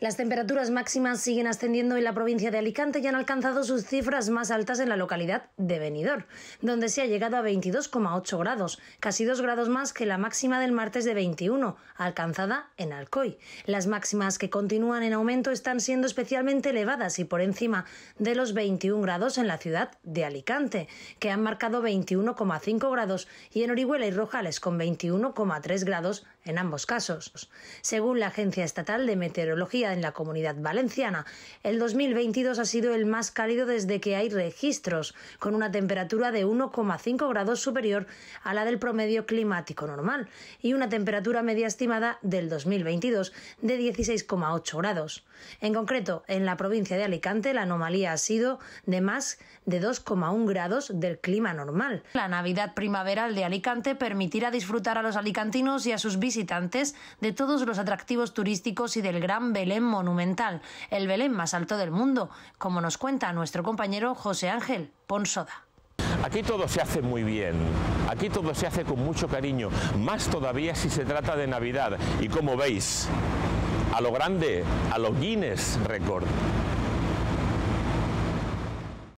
Las temperaturas máximas siguen ascendiendo en la provincia de Alicante y han alcanzado sus cifras más altas en la localidad de Benidorm, donde se ha llegado a 22,8 grados, casi dos grados más que la máxima del martes de 21, alcanzada en Alcoy. Las máximas que continúan en aumento están siendo especialmente elevadas y por encima de los 21 grados en la ciudad de Alicante, que han marcado 21,5 grados y en Orihuela y Rojales con 21,3 grados en ambos casos. Según la Agencia Estatal de Meteorología en la comunidad valenciana. El 2022 ha sido el más cálido desde que hay registros, con una temperatura de 1,5 grados superior a la del promedio climático normal y una temperatura media estimada del 2022 de 16,8 grados. En concreto, en la provincia de Alicante la anomalía ha sido de más de 2,1 grados del clima normal. La Navidad primaveral de Alicante permitirá disfrutar a los alicantinos y a sus visitantes de todos los atractivos turísticos y del gran Belén monumental, el Belén más alto del mundo, como nos cuenta nuestro compañero José Ángel Ponsoda. Aquí todo se hace muy bien, aquí todo se hace con mucho cariño, más todavía si se trata de Navidad. Y como veis, a lo grande, a lo Guinness Record.